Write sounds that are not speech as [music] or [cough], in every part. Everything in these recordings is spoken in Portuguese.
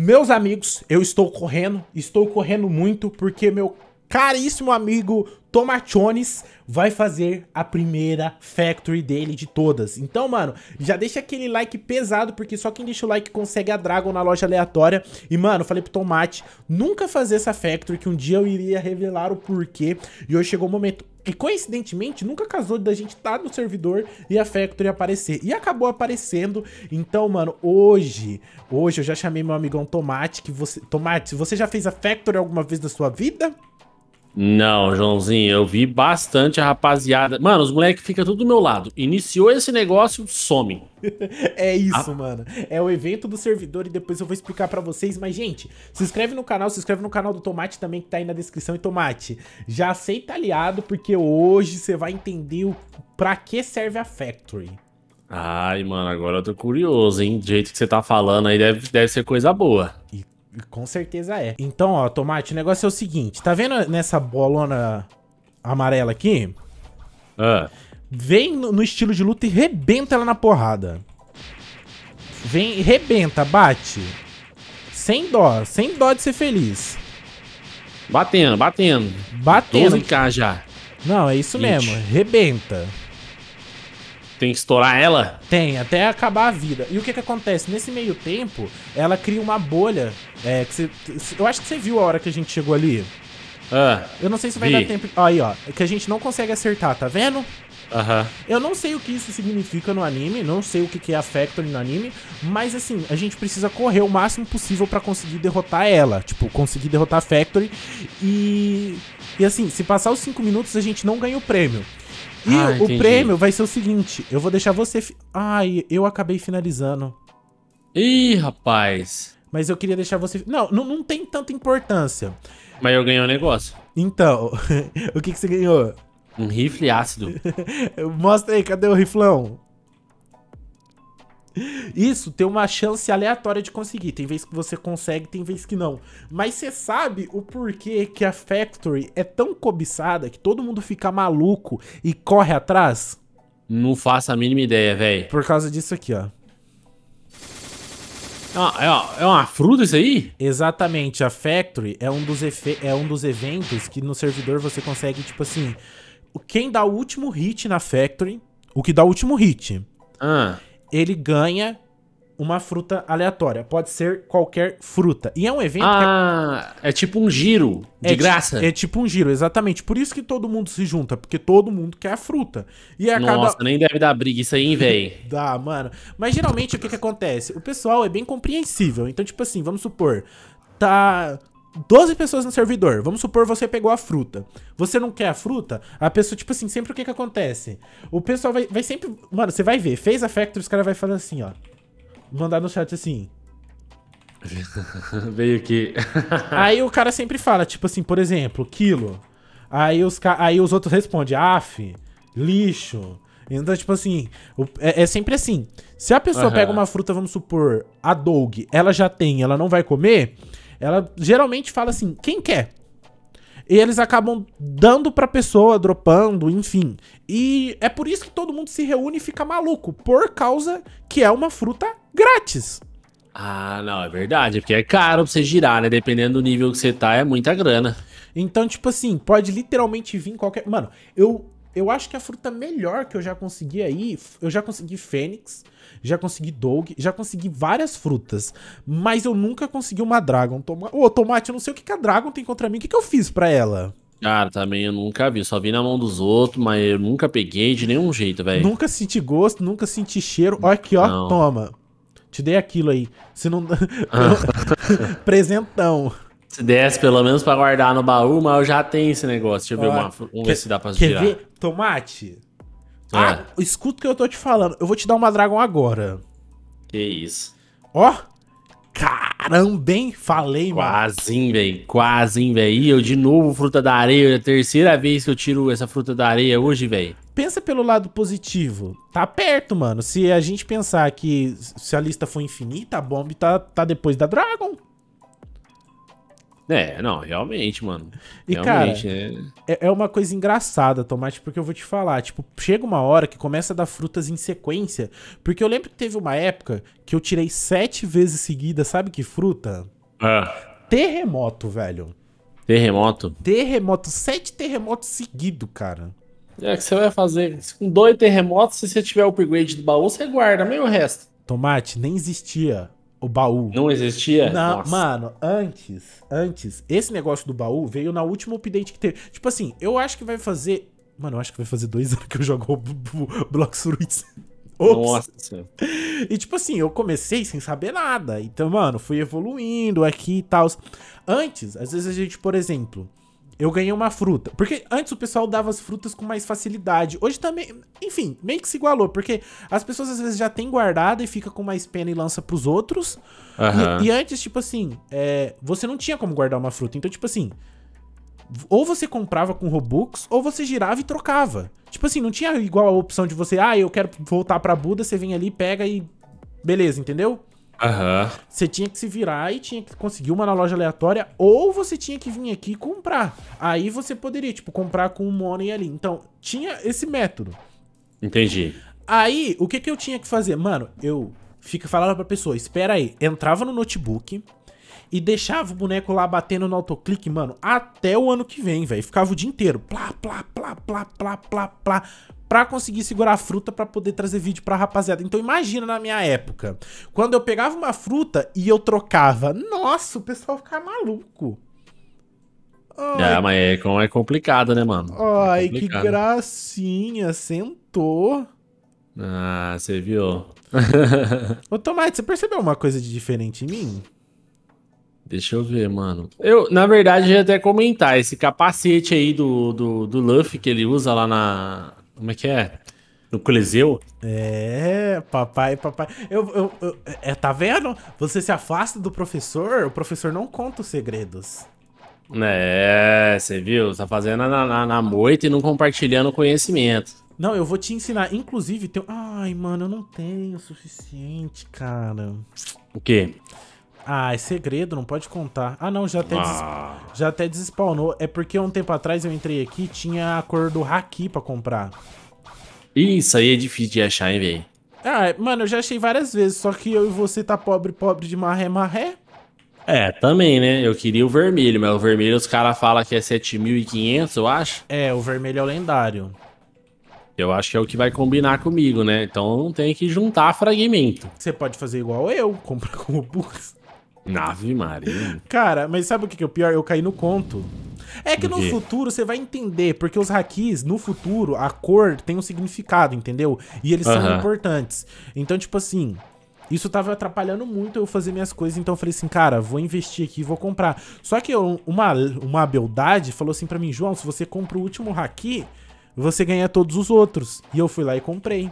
Meus amigos, eu estou correndo, estou correndo muito porque meu caríssimo amigo Tomachones vai fazer a primeira Factory dele de todas. Então, mano, já deixa aquele like pesado, porque só quem deixa o like consegue a Dragon na loja aleatória. E, mano, falei pro Tomate nunca fazer essa Factory, que um dia eu iria revelar o porquê. E hoje chegou o momento. E coincidentemente, nunca casou da gente estar tá no servidor e a Factory aparecer. E acabou aparecendo. Então, mano, hoje, hoje eu já chamei meu amigão Tomate, que você... Tomate, você já fez a Factory alguma vez na sua vida? Não, Joãozinho, eu vi bastante a rapaziada. Mano, os moleques ficam tudo do meu lado. Iniciou esse negócio, some. [laughs] é isso, mano. É o evento do servidor e depois eu vou explicar para vocês. Mas, gente, se inscreve no canal, se inscreve no canal do Tomate também, que tá aí na descrição. E Tomate, já aceita aliado, porque hoje você vai entender o... pra que serve a Factory. Ai, mano, agora eu tô curioso, hein? Do jeito que você tá falando aí, deve, deve ser coisa boa. E com certeza é. Então, ó, tomate, o negócio é o seguinte. Tá vendo nessa bolona amarela aqui? Ah. Vem no, no estilo de luta e rebenta ela na porrada. Vem, rebenta, bate. Sem dó, sem dó de ser feliz. Batendo, batendo. Batendo. 12k já. Não, é isso mesmo. Rebenta. Tem que estourar ela? Tem, até acabar a vida. E o que que acontece? Nesse meio tempo, ela cria uma bolha. É, que eu acho que você viu a hora que a gente chegou ali. Ah, eu não sei se vai vi. dar tempo. Aí, ó. Que a gente não consegue acertar, tá vendo? Uhum. Eu não sei o que isso significa no anime, não sei o que, que é a Factory no anime, mas assim, a gente precisa correr o máximo possível para conseguir derrotar ela. Tipo, conseguir derrotar a Factory. E. E assim, se passar os 5 minutos, a gente não ganha o prêmio. E ah, o entendi. prêmio vai ser o seguinte: eu vou deixar você. Fi... Ai, eu acabei finalizando. Ih, rapaz. Mas eu queria deixar você. Não, não, não tem tanta importância. Mas eu ganhei um negócio. Então, [laughs] o que, que você ganhou? Um rifle ácido. [laughs] Mostra aí, cadê o riflão? Isso tem uma chance aleatória de conseguir. Tem vez que você consegue, tem vez que não. Mas você sabe o porquê que a Factory é tão cobiçada que todo mundo fica maluco e corre atrás? Não faço a mínima ideia, velho. Por causa disso aqui, ó. Ah, é, uma fruta isso aí? Exatamente. A Factory é um, dos é um dos eventos que no servidor você consegue, tipo assim... Quem dá o último hit na Factory... O que dá o último hit... Ah ele ganha uma fruta aleatória. Pode ser qualquer fruta. E é um evento. É ah, é... é... tipo um giro, de é graça. Ti, é tipo um giro, exatamente. Por isso que todo mundo se junta, porque todo mundo quer a fruta. E Nossa, nem deve dar briga isso aí, hein, velho? [laughs] Dá, mano. Mas geralmente o que, que acontece? O pessoal é bem compreensível. Então, tipo assim, vamos supor. Tá 12 pessoas no servidor. Vamos supor você pegou a fruta. Você não quer a fruta? A pessoa, tipo assim, sempre o que que acontece? O pessoal vai, vai sempre... Mano, você vai ver. Fez a Factory, os caras vai fazer assim, ó. Mandar no chat assim... [laughs] Veio que... [laughs] Aí o cara sempre fala, tipo assim, por exemplo, quilo. Aí os, Aí os outros respondem, af, lixo... Então, tipo assim, é, é, sempre assim. Se a pessoa uhum. pega uma fruta, vamos supor, a Doug, ela já tem, ela não vai comer, ela geralmente fala assim: quem quer? E eles acabam dando pra pessoa, dropando, enfim. E é por isso que todo mundo se reúne e fica maluco, por causa que é uma fruta grátis. Ah, não, é verdade, porque é caro pra você girar, né? Dependendo do nível que você tá, é muita grana. Então, tipo assim, pode literalmente vir qualquer. Mano, eu eu acho que a fruta melhor que eu já consegui aí, eu já consegui Fênix, já consegui Doug, já consegui várias frutas, mas eu nunca consegui uma Dragon. Toma... Ô, Tomate, eu não sei o que, que a Dragon tem contra mim, o que, que eu fiz pra ela? Cara, também eu nunca vi, só vi na mão dos outros, mas eu nunca peguei de nenhum jeito, velho. Nunca senti gosto, nunca senti cheiro. Olha aqui, ó, não. toma. Te dei aquilo aí. Se não. Ah. [laughs] Presentão. Se desse pelo menos pra guardar no baú, mas eu já tenho esse negócio. Deixa eu ver ah, uma. Vamos ver se dá pra quer Ver? Tomate, ah. ah, escuta o que eu tô te falando. Eu vou te dar uma Dragon agora. Que isso. Ó. Caramba, hein? Falei, Quase, mano. Quase, velho. Quase, velho. eu de novo, fruta da areia. É a terceira vez que eu tiro essa fruta da areia hoje, velho. Pensa pelo lado positivo. Tá perto, mano. Se a gente pensar que se a lista for infinita, a bomba tá, tá depois da Dragon. É, não, realmente, mano. E, realmente, cara, é... é, é uma coisa engraçada, Tomate, porque eu vou te falar, tipo, chega uma hora que começa a dar frutas em sequência, porque eu lembro que teve uma época que eu tirei sete vezes seguida, sabe que fruta? Ah. Terremoto, velho. Terremoto? Terremoto, sete terremotos seguidos, cara. É que você vai fazer com dois terremotos, se você tiver o upgrade do baú, você guarda meio o resto. Tomate, nem existia o baú. Não existia? Na, mano, antes, antes, esse negócio do baú veio na última update que teve. Tipo assim, eu acho que vai fazer. Mano, eu acho que vai fazer dois [laughs] anos que eu jogo o block Fruits. Nossa. E tipo assim, eu comecei sem saber nada. Então, mano, fui evoluindo aqui e tal. Antes, às vezes a gente, por exemplo, eu ganhei uma fruta. Porque antes o pessoal dava as frutas com mais facilidade. Hoje também, enfim, meio que se igualou. Porque as pessoas às vezes já têm guardada e fica com mais pena e lança pros outros. Uhum. E, e, antes, tipo assim, é, você não tinha como guardar uma fruta. Então, tipo assim, ou você comprava com Robux, ou você girava e trocava. Tipo assim, não tinha igual a opção de você, ah, eu quero voltar pra Buda, você vem ali, pega e. Beleza, entendeu? Uhum. Você tinha que se virar e tinha que conseguir uma na loja aleatória, ou você tinha que vir aqui e comprar. Aí você poderia, tipo, comprar com o money ali. Então, tinha esse método. Entendi. Aí, o que, que eu tinha que fazer? Mano, eu fica falava pra pessoa, espera aí. Entrava no notebook, e deixava o boneco lá batendo no autoclique, mano, até o ano que vem, velho. Ficava o dia inteiro, plá, plá, plá, plá, plá, plá, plá, pra conseguir segurar a fruta para poder trazer vídeo pra rapaziada. Então imagina na minha época, quando eu pegava uma fruta e eu trocava, nossa, o pessoal ficava maluco. Ai, é, mas é, é complicado, né, mano? É Ai, é que gracinha, sentou. Ah, você viu. [laughs] Ô, Tomate, você percebeu uma coisa de diferente em mim? Deixa eu ver, mano. Eu, na verdade, ia até comentar. Esse capacete aí do, do, do Luffy que ele usa lá na. Como é que é? No Coliseu? É, papai, papai. Eu, eu, eu, é, tá vendo? Você se afasta do professor, o professor não conta os segredos. É, você viu? Tá fazendo na, na, na moita e não compartilhando conhecimento. Não, eu vou te ensinar. Inclusive, tem. Ai, mano, eu não tenho o suficiente, cara. O quê? O quê? Ah, é segredo, não pode contar. Ah, não, já até, ah. des... já até despawnou. É porque um tempo atrás eu entrei aqui tinha a cor do Haki pra comprar. Isso aí é difícil de achar, hein, velho? Ah, mano, eu já achei várias vezes, só que eu e você tá pobre, pobre de marré, marré. É, também, né? Eu queria o vermelho, mas o vermelho os caras falam que é 7.500, eu acho. É, o vermelho é o lendário. Eu acho que é o que vai combinar comigo, né? Então tem que juntar fragmento. Você pode fazer igual eu, comprar como boost. Nave Maria. Cara, mas sabe o que é o pior? Eu caí no conto. É que no futuro você vai entender, porque os hakis, no futuro, a cor tem um significado, entendeu? E eles uh -huh. são importantes. Então, tipo assim, isso tava atrapalhando muito eu fazer minhas coisas, então eu falei assim, cara, vou investir aqui, vou comprar. Só que eu, uma, uma beldade falou assim para mim, João, se você compra o último haki, você ganha todos os outros. E eu fui lá e comprei.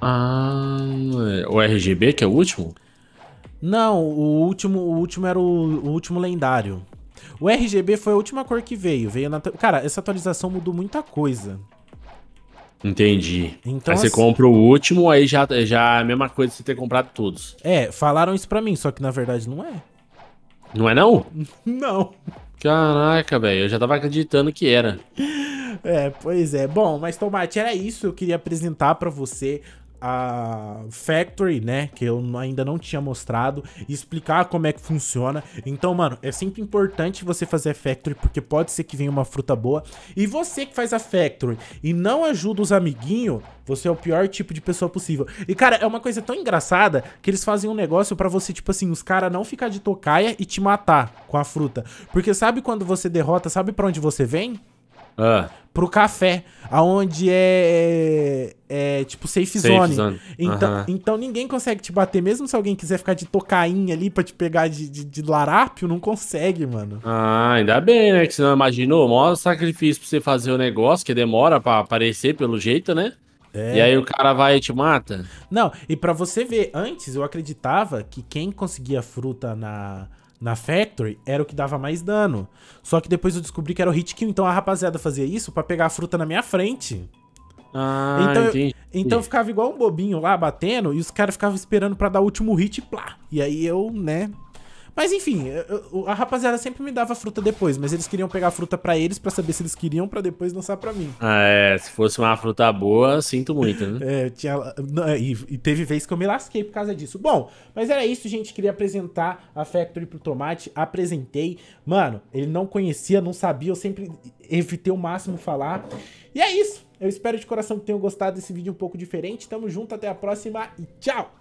Ah, é. o RGB que é o último? Não, o último, o último era o, o último lendário. O RGB foi a última cor que veio. veio na... Cara, essa atualização mudou muita coisa. Entendi. Então, aí você compra o último, aí já, já é a mesma coisa de você ter comprado todos. É, falaram isso pra mim, só que na verdade não é. Não é não? [laughs] não. Caraca, velho, eu já tava acreditando que era. [laughs] É, pois é. Bom, mas Tomate, era isso que eu queria apresentar para você a Factory, né? Que eu ainda não tinha mostrado, explicar como é que funciona. Então, mano, é sempre importante você fazer a Factory, porque pode ser que venha uma fruta boa. E você que faz a Factory e não ajuda os amiguinhos, você é o pior tipo de pessoa possível. E, cara, é uma coisa tão engraçada que eles fazem um negócio para você, tipo assim, os caras não ficar de tocaia e te matar com a fruta. Porque sabe quando você derrota, sabe para onde você vem? Ah. Pro café, aonde é, é, é, tipo safe, safe zone. zone. Então, uhum. então ninguém consegue te bater, mesmo se alguém quiser ficar de tocainha ali pra te pegar de, de, de larápio, não consegue, mano. Ah, ainda bem, né? Que você não imaginou, maior sacrifício pra você fazer o negócio, que demora pra aparecer pelo jeito, né? É. E aí o cara vai e te mata? Não, e para você ver, antes eu acreditava que quem conseguia fruta na na Factory era o que dava mais dano. Só que depois eu descobri que era o hit kill, então a rapaziada fazia isso para pegar a fruta na minha frente. Ah, então, eu, então eu ficava igual um bobinho lá batendo e os caras ficavam esperando para dar o último hit e plá. E aí eu, né, mas enfim, eu, a rapaziada sempre me dava fruta depois, mas eles queriam pegar fruta para eles para saber se eles queriam para depois lançar para mim. Ah, é, se fosse uma fruta boa, sinto muito, né? [laughs] é, tinha, é, e, e, teve vez que eu me lasquei por causa disso. Bom, mas era isso, gente, queria apresentar a Factory pro Tomate, apresentei. Mano, ele não conhecia, não sabia, eu sempre evitei o máximo falar. E é isso. Eu espero de coração que tenham gostado desse vídeo um pouco diferente. Tamo junto, até a próxima e tchau!